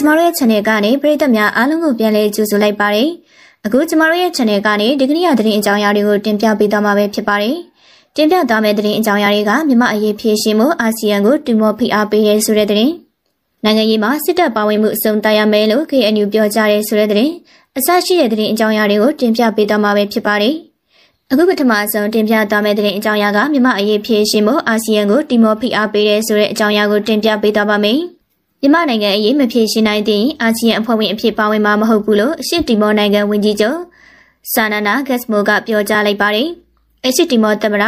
ကျမတို့ရဲ့ channel ကနေပရိသတ်များအားလုံးကိုပြန်လည်ကြိုဆိုလိုက်ပါတယ်။အခုကျမတို့ရဲ့ channel ကနေဒီကနေ့ရသတင်းအကြောင်းအရာတွေကိုတင်ပြပေးသွားမှာပဲဖြစ်ပါတယ်။တင်ပြသွားမယ့်သတင်းအကြောင်းအရာတွေကမြမအရေးဖြည့်ရှင်မှုအာဆီယံကိုတူမောဖိအားပေးရဲဆိုတဲ့သတင်း။နိုင်ငံရေးမှာစစ်တပ်ပါဝင်မှုအဆုံးတက်ရမယ်လို့ KNU ပြောကြားရဲဆိုတဲ့သတင်း။အစရှိတဲ့သတင်းအကြောင်းအရာတွေကိုတင်ပြပေးသွားမှာပဲဖြစ်ပါတယ်။အခုပထမဆုံးတင်ပြသွားမယ့်သတင်းအကြောင်းအရာကမြမအရေးဖြည့်ရှင်မှုအာဆီယံကိုတီမောဖိအားပေးရဲဆိုတဲ့အကြောင်းအရာကိုတင်ပြပေးသွားပါမယ်။မြန်မာနိုင်ငံအရေးမဖြေရှင်းနိုင်သည့်အာဆီယံအဖွဲ့ဝင်အဖြစ်ပါဝင်မှာမဟုတ်ဘူးလို့အရှေ့တီမောနိုင်ငံဝန်ကြီးချုပ်ဆာနာနာဂက်စမိုကပြောကြားလိုက်ပါတယ်။အရှေ့တီမောသမ္မတ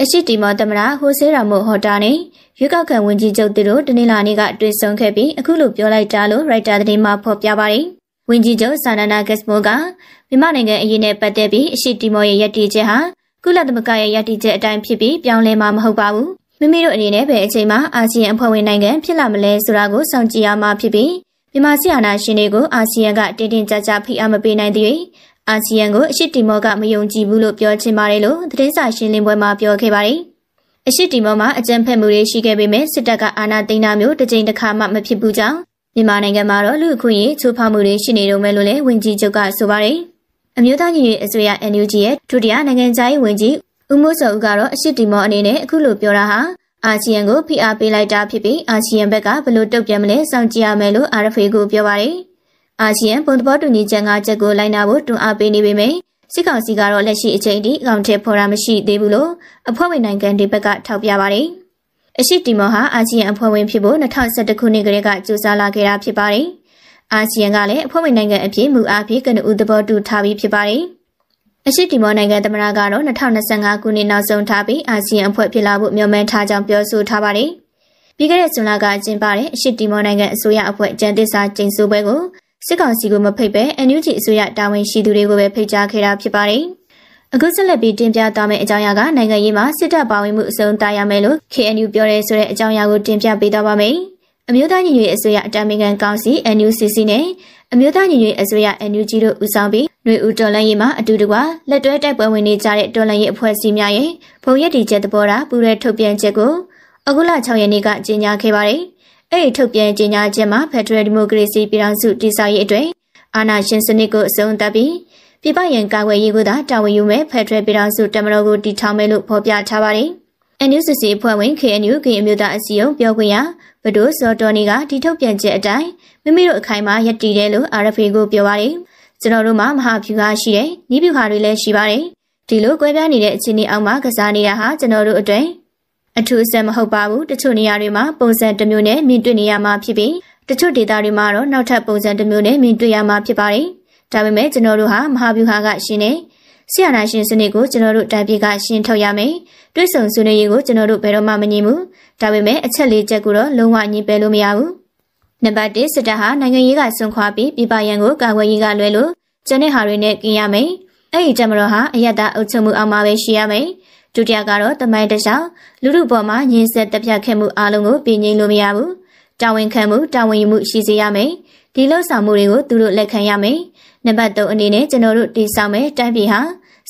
အရှေ့တီမောသမ္မတဟိုဆေရာမိုဟော်တာနဲ့ရွေးကောက်ခံဝန်ကြီးချုပ်တို့တနင်္လာနေ့ကတွေ့ဆုံခဲ့ပြီးအခုလိုပြောလိုက်တာလို့ရိုက်တာသတင်းမှာဖော်ပြပါတယ်။ဝန်ကြီးချုပ်ဆာနာနာဂက်စမိုကမြန်မာနိုင်ငံအရေးနဲ့ပတ်သက်ပြီးအရှေ့တီမောရဲ့ရည်တည်ချက်ဟာကုလသမဂ္ဂရဲ့ရည်တည်ချက်အတိုင်းဖြစ်ပြီးပြောင်းလဲမှာမဟုတ်ပါဘူး။မိမိတို့အနေနဲ့ဘယ်အချိန်မှအာဆီယံအဖွဲ့ဝင်နိုင်ငံဖြစ်လာမလဲဆိုတာကိုစောင့်ကြည့်ရမှာဖြစ်ပြီးမြန်မာဆီယနာရှင်တွေကိုအာဆီယံကတင်းတင်းကြပ်ကြပ်ဖိအားမပေးနိုင်သေး၍အာဆီယံကိုအရှိတီမောကမယုံကြည်ဘူးလို့ပြောချင်ပါတယ်လို့သတင်းစာရှင်းလင်းပွဲမှာပြောခဲ့ပါတယ်။အရှိတီမောမှာအကြမ်းဖက်မှုတွေရှိခဲ့ပေမဲ့စစ်တပ်ကအာဏာသိမ်းတာမျိုးတစ်ကြိမ်တစ်ခါမှမဖြစ်ဘူးကြောင်းမြန်မာနိုင်ငံမှာတော့လူအခွင့်အရေးချိုးဖောက်မှုတွေရှိနေတော့မယ်လို့လည်းဝန်ကြီးချုပ်ကဆိုပါတယ်။အမျိုးသားညီညွတ်အစိုးရ NUG ရဲ့ဒုတိယနိုင်ငံခြားရေးဝန်ကြီးဦးမိုးစောဦးကတော့အရှိတီမောအနေနဲ့အခုလိုပြောတာဟာအာဆီယံကိုဖိအားပေးလိုက်တာဖြစ်ပြီးအာဆီယံဘက်ကဘလို့တုံ့ပြန်မလဲစောင့်ကြည့်ရမယ်လို့ RFA ကပြောပါတယ်။အာဆီယံပုံသဘောတူညီချက်၅ချက်ကိုလိုက်နာဖို့တွန်းအားပေးနေပေမယ့်စစ်ကောင်စီကတော့လက်ရှိအချိန်ထိအကောင့်ထဲပေါ်တာမရှိသေးဘူးလို့အဖွဲ့ဝင်နိုင်ငံတွေဘက်ကထောက်ပြပါတယ်။အရှိတီမောဟာအာဆီယံအဖွဲ့ဝင်ဖြစ်ဖို့2011ခုနှစ်ကတည်းကကြိုးစားလာခဲ့တာဖြစ်ပါတယ်။အာဆီယံကလည်းအဖွဲ့ဝင်နိုင်ငံအဖြစ်မူအားဖြင့်ကနဦးသဘောတူထားပြီးဖြစ်ပါတယ်။အရှိတီမောနိုင်ငံသမ္မတကတော့2025ခုနှစ်နောက်ဆုံးထားပြီးအာဆီယံအဖွဲ့ဖြစ်လာဖို့မျှော်မှန်းထားကြောင်းပြောဆိုထားပါတယ်။ပြီးခဲ့တဲ့ဇွန်လကကျင်းပတဲ့အရှိတီမောနိုင်ငံအစိုးရအဖွဲ့ကြံသစ္စာကျင်းစုပွဲကိုစစ်ကောင်စီကမဖိတ်ပဲ NUG အစိုးရတာဝန်ရှိသူတွေကိုပဲဖိတ်ကြားခဲ့တာဖြစ်ပါတယ်။အခုဆက်လက်ပြီးတင်ပြသွားမယ့်အကြောင်းအရာကနိုင်ငံရေးမှာစစ်တပ်ပါဝင်မှုအဆုံးတာရမယ်လို့ KNU ပြောတဲ့ဆိုတဲ့အကြောင်းအရာကိုတင်ပြပေးသွားပါမယ်။အမျိုးသားညီညွတ်ရေးအစိုးရအတိုင်ပင်ခံကောင်စီ NUCC နဲ့အမျိုးသားညီညွတ်ရေးအစိုးရ NUG တို့ဦးဆောင်ပြီးຫນွေဦးတော်လန်ရေးမှာအတူတကွလက်တွဲတိုက်ပွဲဝင်နေကြတဲ့တော်လန်ရေးအဖွဲ့အစည်းများရဲ့ဘုံရည်တည်ချက်သဘောထားပူးရဲထုတ်ပြန်ချက်ကိုအခုလ6ရက်နေ့ကကြေညာခဲ့ပါတယ်။အဲ့ဒီထုတ်ပြန်ကြေညာချက်မှာ Federal Democracy ပြည်ထောင်စုတည်ဆောက်ရေးအတွက်အာဏာရှင်စနစ်ကိုအဆုံးသတ်ပြီးပြည်ပရန်ကာကွယ်ရေးကိုသာတာဝန်ယူမဲ့ Federal ပြည်ထောင်စုတမတော်ကိုတည်ထောင်မယ်လို့ဖော်ပြထားပါတယ်။ NUCC အဖွဲ့ဝင် KNU ကရင်အမျိုးသားအစည်းအရုံးပြောခွင့်ရဒိုဇော်တော်နီကဒီထုတ်ပြန်ချက်အတိုင်းမိမိတို့အခိုင်အမာယက်တည်တယ်လို့ RFA ကိုပြောပါတယ်။ကျွန်တော်တို့မှာမဟာဗျူဟာရှိတယ်၊နီးဗျူဟာတွေလည်းရှိပါတယ်။ဒီလိုကွဲပြားနေတဲ့အခြေအနေအောက်မှာကစားနေတာဟာကျွန်တော်တို့အတွက်အထူးအဆန်မဟုတ်ပါဘူး။တချို့နေရာတွေမှာပုံစံတစ်မျိုးနဲ့မြင်တွေ့နေရမှာဖြစ်ပြီးတချို့ဒေသတွေမှာတော့နောက်ထပ်ပုံစံတစ်မျိုးနဲ့မြင်တွေ့ရမှာဖြစ်ပါတယ်။ဒါပေမဲ့ကျွန်တော်တို့ဟာမဟာဗျူဟာကရှင်နေဆရာနာရှင်စနစ်ကိုကျွန်တော်တို့တိုင်းပြည်ကရှင်းထုတ်ရမယ်။တွဲဆုံဆွေးနွေးရေးကိုကျွန်တော်တို့ဘယ်တော့မှမငြင်းဘူး။ဒါပေမဲ့အချက်လေးချက်ကိုတော့လုံးဝငြင်းပယ်လို့မရဘူး။နံပါတ်1စစ်တပ်ဟာနိုင်ငံရေးကစွန့်ခွာပြီးပြည်ပရန်ကိုကာကွယ်ရေးကလွဲလို့ကျန်တဲ့ဟာတွေနဲ့กินရမယ်။အဲ့ဒီတမတော်ဟာအယက်သားအုပ်ချုပ်မှုအောက်မှာပဲရှိရမယ်။ဒုတိယကတော့တမိုင်းတခြားလူလူပေါ်မှာညှင်းဆက်တပြတ်ခဲ့မှုအလုံးကိုပြင်ငိမ့်လို့မရဘူး။တာဝန်ခံမှုတာဝန်ယူမှုရှိစေရမယ်။ဒီလှုပ်ဆောင်မှုတွေကိုသူတို့လက်ခံရမယ်။နံပါတ်3အနေနဲ့ကျွန်တော်တို့တည်ဆောက်မယ်တိုင်းပြည်ဟာ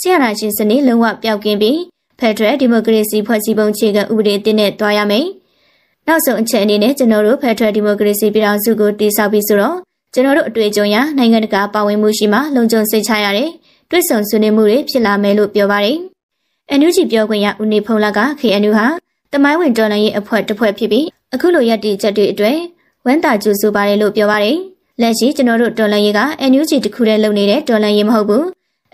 ဆရာနာရှင်စနစ်လုံးဝပျောက်ကင်းပြီးဖက်ဒရယ်ဒီမိုကရေစီဖွဲ့စည်းပုံခြေကဥပဒေအသစ်နဲ့တွားရမယ်။နောက်ဆုံးအချက်အနေနဲ့ကျွန်တော်တို့ဖက်ဒရယ်ဒီမိုကရေစီပြည်ထောင်စုကိုတည်ဆောက်ပြီးဆိုတော့ကျွန်တော်တို့အတွေ့အကြုံရနိုင်ငံတကာပါဝင်မှုရှိမှလုံခြုံစိတ်ချရတယ်။တွေ့ဆုံဆွေးနွေးမှုတွေဖြစ်လာမယ်လို့ပြောပါတယ်။အန်ယူဂျီပြောခွင့်ရဦးနေဖုံးလက KNU ဟာတမိုင်းဝင်တော်လှန်ရေးအဖွဲ့တစ်ဖွဲ့ဖြစ်ပြီးအခုလိုရည်တည်ချက်တွေအတွေ့ဝမ်းသာကြိုဆိုပါတယ်လို့ပြောပါတယ်။လက်ရှိကျွန်တော်တို့တော်လန်ရေးက NUG တခုတည်းလုပ်နေတဲ့တော်လန်ရေးမဟုတ်ဘူး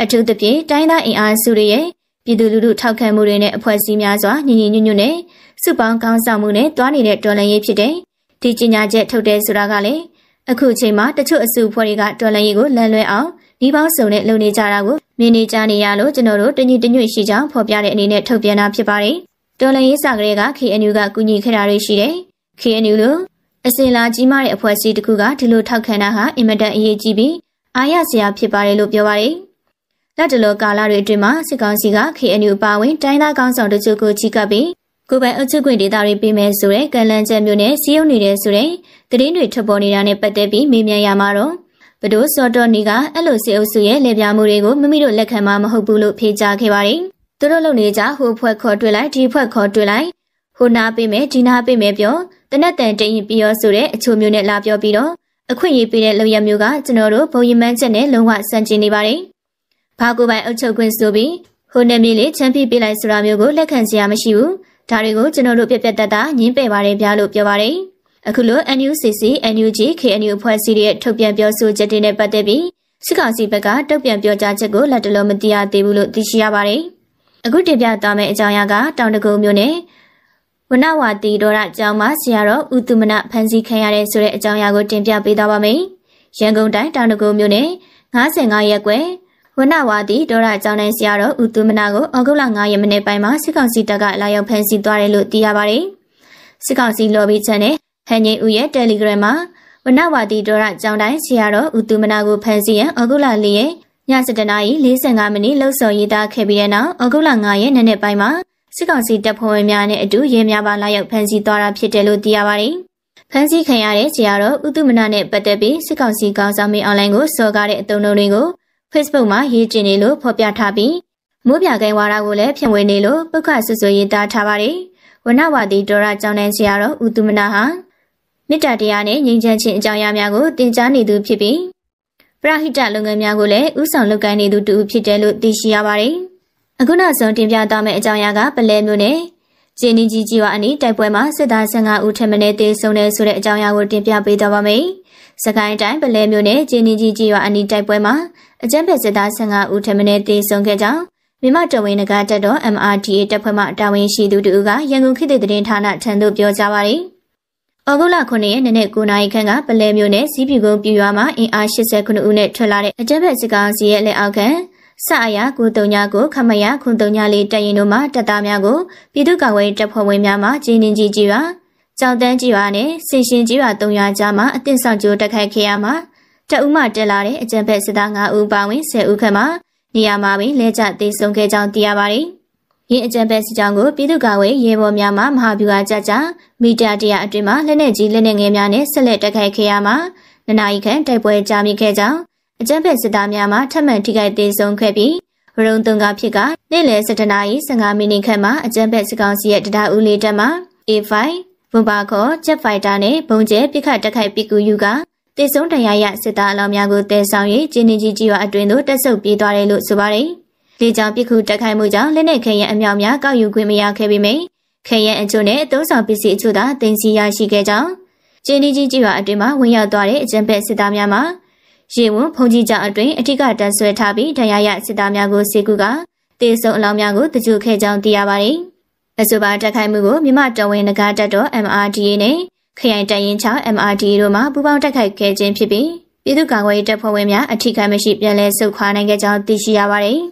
အထူးသဖြင့်တိုင်းသားအင်အားစုတွေရဲ့ပြည်သူလူထုထောက်ခံမှုတွေနဲ့အဖွဲ့အစည်းများစွာညီညီညွတ်ညွတ်နဲ့စုပေါင်းကောင်းဆောင်မှုနဲ့တွားနေတဲ့တော်လန်ရေးဖြစ်တဲ့ဒီကြေညာချက်ထုတ်တဲ့ဆိုတာကလည်းအခုချိန်မှာတချို့အစုအဖွဲ့တွေကတော်လန်ရေးကိုလမ်းလွဲအောင်ဒီပေါင်းစုံနဲ့လုပ်နေကြတာကိုမြင်နေကြနေရလို့ကျွန်တော်တို့တညီတညွတ်ရှိကြောင်းဖော်ပြတဲ့အနေနဲ့ထုတ်ပြန်တာဖြစ်ပါတယ်။တော်လန်ရေးစာကလေးက KNU ကကူညီခဲ့တာတွေရှိတယ်။ KNU လို့အစင်လာကြီးမားတဲ့အဖွဲ့အစည်းတစ်ခုကဒီလိုထောက်ခံတာဟာအင်မတန်အရေးကြီးပြီးအားရစရာဖြစ်ပါတယ်လို့ပြောပါတယ်။လက်တလောကာလတွေအတွင်းမှာစစ်ကောင်စီက KNU ပါဝင်တိုင်းသားကောင်းဆောင်တချို့ကိုကြီးကပ်ပြီးကိုပိုင်အုပ်ချုပ်ခွင့်ဒေသတွေပေးမယ်ဆိုတဲ့ကံလန်းချက်မျိုးနဲ့စီးရုံနေတဲ့ဆိုတဲ့သတင်းတွေထွက်ပေါ်နေတာနဲ့ပတ်သက်ပြီးမေးမြန်းရမှာတော့ဘဒိုးစောတော်နီကအဲ့လိုစေအုပ်စုရဲ့လေပြာမှုတွေကိုမိမိတို့လက်ခံမှာမဟုတ်ဘူးလို့ဖေကြားခဲ့ပါတယ်။သူတို့လုံနေကြဟိုဖွဲ့ခေါ်တွေ့လိုက်ဒီဖွဲ့ခေါ်တွေ့လိုက်ဟိုနာပေးမယ်ဒီနာပေးမယ်ပြောတနက်တန်တင်ရင်ပြောဆိုတဲ့အချိုမျိုးနဲ့လာပြောပြီးတော့အခွင့်အရေးပေးတဲ့လုပ်ရမျိုးကကျွန်တော်တို့ဘုံရမန်းချက်နဲ့လုံးဝဆန့်ကျင်နေပါတယ်။ဘာကိုပိုင်အုပ်ချုပ်ခွင့်ဆိုပြီးဟိုနယ်မြေလေးချမ်းပြပေးလိုက်ဆိုတာမျိုးကိုလက်ခံစရာမရှိဘူး။ဒါတွေကိုကျွန်တော်တို့ပြက်ပြက်တတ်တာညင်းပယ်ပါတယ်ဗျာလို့ပြောပါတယ်။အခုလို NUCC, NUG, KNU အဖွဲ့အစည်းတွေရဲ့ထုတ်ပြန်ပြောဆိုချက်တွေနဲ့ပတ်သက်ပြီးစစ်ကောင်စီဘက်ကတုံ့ပြန်ပြောကြားချက်ကိုလက်တလုံးမသိရသေးဘူးလို့သိရှိရပါတယ်။အခုတင်ပြသွားမယ့်အကြောင်းအရာကတောင်တကုံမြို့နယ်ဝနဝတီဒေါရကျောင်းမှာဆရာတော်ဦးသူမနဖန်စီခံရတဲ့ဆိုတဲ့အကြောင်းအရာကိုတင်ပြပေးသွားပါမယ်။ရန်ကုန်တိုင်းတောင်တကူမြို့နယ်55ရပ်ကွယ်ဝနဝတီဒေါရကျောင်းတိုင်းဆရာတော်ဦးသူမနကိုဩဂုတ်လ9ရက်မနေ့ပိုင်းမှာစစ်ကောင်စီတပ်ကလာရောက်ဖမ်းဆီးသွားတယ်လို့သိရပါတယ်။စစ်ကောင်စီလော်ဘီချန်နဲ့ဟန်ငိန်ဦးရဲ့ Telegram မှာဝနဝတီဒေါရကျောင်းတိုင်းဆရာတော်ဦးသူမနကိုဖမ်းဆီးရန်ဩဂုတ်လ4ရက်ည7:45မိနစ်လောက်ဆောင်ရေးသားခဲ့ပြီးတဲ့နောက်ဩဂုတ်လ9ရက်နေ့နေ့ပိုင်းမှာစစ်ကောင်စီတပ်ဖွဲ့ဝင်များနဲ့အတူရဲများပါလာရောက်ဖမ်းဆီးသွားတာဖြစ်တယ်လို့သိရပါတယ်။ဖမ်းဆီးခံရတဲ့ခြေရာတော့ဥတုမနနဲ့ပတ်သက်ပြီးစစ်ကောင်စီကောင်ဆောင်မင်းအွန်လိုင်းကိုစော်ကားတဲ့အတုံးလုံးတွေကို Facebook မှာရေးတင်နေလို့ဖော်ပြထားပြီးမိုးပြကိန်းဝါဒကိုလည်းဖြန့်ဝေနေလို့ပုခဆွဆွရေးသားထားပါတယ်။ဝနဝတီဒေါ်ရကျောင်းတန်းခြေရာတော့ဥတုမနဟာမေတ္တာတရားနဲ့ငြိမ်းချမ်းခြင်းအကြောင်းအရာများကိုတင် जा နေသူဖြစ်ပြီးပရဟိတလုပ်ငန်းများကိုလည်းဥဆောင်လုပ်ကိုင်နေသူတူဖြစ်တယ်လို့သိရှိရပါတယ်။အခုနောက်ဆုံးတင်ပြသွားမယ့်အကြောင်းအရာကပလဲမျိုးနဲ့ကျင်းနီကြီးကြီးဝအနီးတိုက်ပွဲမှာစစ်သား15ဦးထပ်မံတေဆုံးတဲ့ဆိုတဲ့အကြောင်းအရာကိုတင်ပြပေးသွားပါမယ်။စကိုင်းတိုင်းပလဲမျိုးနဲ့ကျင်းနီကြီးကြီးဝအနီးတိုက်ပွဲမှာအကြမ်းဖက်စစ်သား15ဦးထပ်မံတေဆုံးခဲ့ကြောင်းမြမတဝင်းနဂါတက်တော် MRTA တပ်ဖွဲ့မှတာဝန်ရှိသူတူကရန်ကုန်ခေတ်တည်ဌာနထံသို့ပြောကြားပါရယ်။ဩဂုတ်လ9ရက်နေ့နဲ့9နာရီခန့်ကပလဲမျိုးနဲ့စီးပြူကုန်းပြူရွာမှာအင်အား89ဦးနဲ့ထွက်လာတဲ့အကြမ်းဖက်စစ်ကောင်စီရဲ့လက်အောက်ခံစအရာကုတုံညာကိုခမရခုတုံညာလေးတရင်တို့မှတပ်သားများကိုပြည်သူ့ကာကွယ်တပ်ဖွဲ့ဝင်များမှဂျင်းင်းကြီးကြီးရွာကြောင်တန်းကြီးရွာနဲ့စင်ရှင်ကြီးရွာ၃ရွာကြားမှာအသင့်ဆောင်ကြိုးတက်ခိုက်ခဲ့ရမှာတအုပ်မှတက်လာတဲ့အကြံဖက်စစ်သား၅ဦးပါဝင်၁၀ဦးခန့်မှာနေရာမှာပင်လဲကျတေဆုံးခဲ့ကြောင်းသိရပါတယ်။ရင်းအကြံဖက်စစ်ကြောင်းကိုပြည်သူ့ကာကွယ်ရဲဘော်များမှမဟာဗျူဟာကြကြမီတာတရာအတွင်းမှာလက်နက်ကြီးလက်နက်ငယ်များနဲ့ဆက်လက်တက်ခိုက်ခဲ့ရမှာနနာရီခန့်တိုက်ပွဲကြာမြင့်ခဲ့ကြောင်းအကြမ်းဖက်စစ်သားများမှထပ်မံထိခိုက်ဒေဆုံးခဲ့ပြီးဝရုံသွန်ကဖြစ်ကနေ့လယ်7:00နာရီ15မိနစ်ခန့်မှာအကြမ်းဖက်စစ်ကောင်စီရဲ့တံတားဦးလေးတက်မှာ A5 ဝမ်ပါခေါ်ချက်ဖိုက်တာနဲ့ဘုံကျဲပြစ်ခတ်တက်ခိုက်ပစ်ကူယူကတေဆုံးတရားရစစ်သားအလောင်းများကိုတည်ဆောင်၍ကျင်းနေကြီးကြီးရွာအတွင်သို့တက်ဆုပ်ပြေးသွားတယ်လို့ဆိုပါတယ်။လေကြောင်းပစ်ခုတက်ခိုက်မှုကြောင့်လက်နက်ခဲယံအမြောက်များကောက်ယူခွင့်မရခဲ့ပေမယ့်ခဲယံအချို့နဲ့အသုံးဆောင်ပစ္စည်းအချို့သာတင်စီရရှိခဲ့ကြောင်းကျင်းနေကြီးကြီးရွာအတွင်မှာဝင်ရောက်သွားတဲ့အကြမ်းဖက်စစ်သားများမှာရေဝန်ဖုန်ကြီးကြောင့်အတွင်အထက်ကတန်းဆွဲထားပြီးဒဏ်ရာရစစ်သားများကိုစေကူကတေဆုံအလောင်းများကိုတကြွခဲ့ကြောင်းသိရပါတယ်။အဆိုပါတက်ခိုက်မှုကိုမြမတော်ဝင်ငကားတက်တော် MRDA နဲ့ခရိုင်တရင်ချောင်း MRDA တို့မှပူးပေါင်းတက်ခိုက်ခဲ့ခြင်းဖြစ်ပြီးပြည်သူ့ကာကွယ်ရေးတပ်ဖွဲ့ဝင်များအထက်ကမရှိပြန်လည်ဆုတ်ခွာနိုင်ခဲ့ကြောင်းသိရှိရပါတယ်။